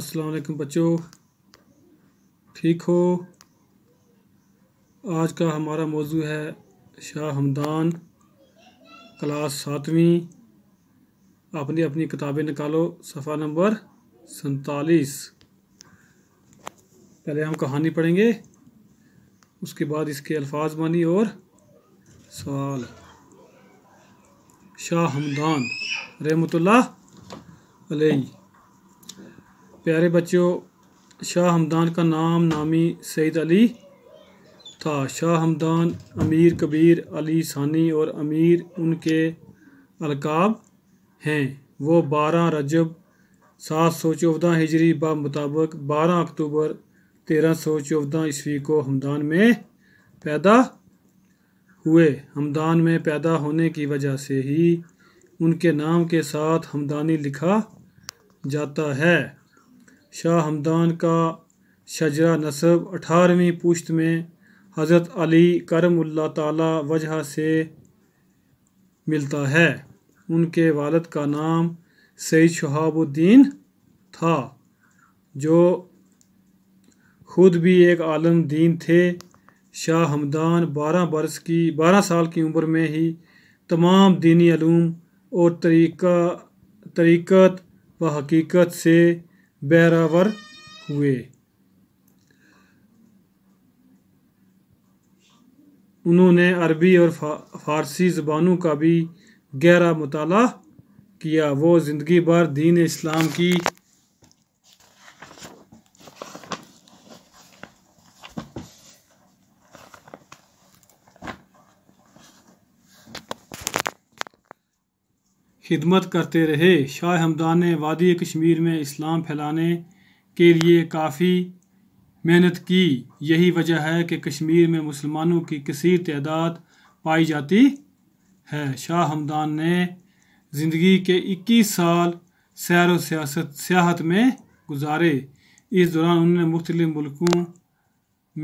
अस्सलाम वालेकुम बच्चों ठीक हो आज का हमारा मौजू है शाह हमदान क्लास सातवीं अपनी अपनी किताबें निकालो सफ़ा नंबर सैतालीस पहले हम कहानी पढ़ेंगे उसके बाद इसके अल्फाज मानी और सवाल शाह हमदान रहमतुल्लाह अलैहि प्यारे बच्चों शाह हमदान का नाम नामी सैद अली था शाह हमदान अमीर कबीर अली सानी और अमीर उनके अलकाब हैं वो बारह रजब सात सौ चौदह हिजरी बा मुताबक़ बारह अक्टूबर तेरह सौ चौदह ईस्वी को हमदान में पैदा हुए हमदान में पैदा होने की वजह से ही उनके नाम के साथ हमदानी लिखा जाता है शाह हमदान का शजरा नसब अठारहवीं पुश्त में हज़रत अली करम ताला वजह से मिलता है उनके वालद का नाम सईद शहाबुद्दीन था जो खुद भी एक आलम दीन थे शाह हमदान बारह बरस की बारह साल की उम्र में ही तमाम दीनी अलूम और तरीका तरीक़त व हकीकत से बैरावर हुए उन्होंने अरबी और फारसी ज़बानों का भी गहरा मुताला किया वो ज़िंदगी भर दीन इस्लाम की खिदमत करते रहे शाह हमदान ने वादी कश्मीर में इस्लाम फैलाने के लिए काफ़ी मेहनत की यही वजह है कि कश्मीर में मुसलमानों की कसीर तादाद पाई जाती है शाह हमदान ने ज़िंदगी के 21 साल सैर व सियासत सियाहत में गुजारे इस दौरान उन्होंने मुख्तलिफ़ मुल्कों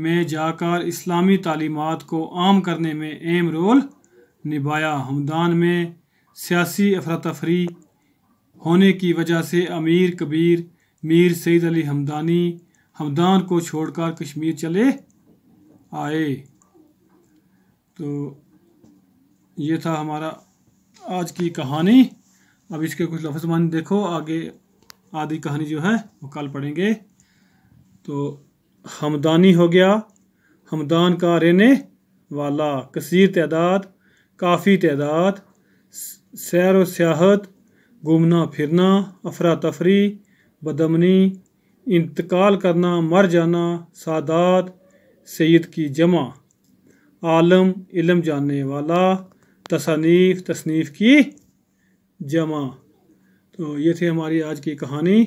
में जाकर इस्लामी तालीमत को आम करने में अहम रोल निभाया हमदान में सियासी अफरा तफरी होने की वजह से अमीर कबीर मीर सईद अली हमदानी हमदान को छोड़कर कश्मीर चले आए तो ये था हमारा आज की कहानी अब इसके कुछ लफ्ज़ मान देखो आगे आधी कहानी जो है वो कल पढ़ेंगे तो हमदानी हो गया हमदान का रहने वाला कसीर तदाद काफ़ी तदाद सैर व सियाहत घूमना फिरना अफरा तफरी बदमनी इंतकाल करना मर जाना सादात सैद की जमा आलम इलम जानने वाला तसनीफ़ तसनीफ की जमा तो ये थी हमारी आज की कहानी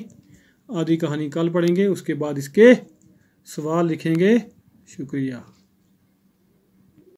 आधी कहानी कल पढ़ेंगे उसके बाद इसके सवाल लिखेंगे शुक्रिया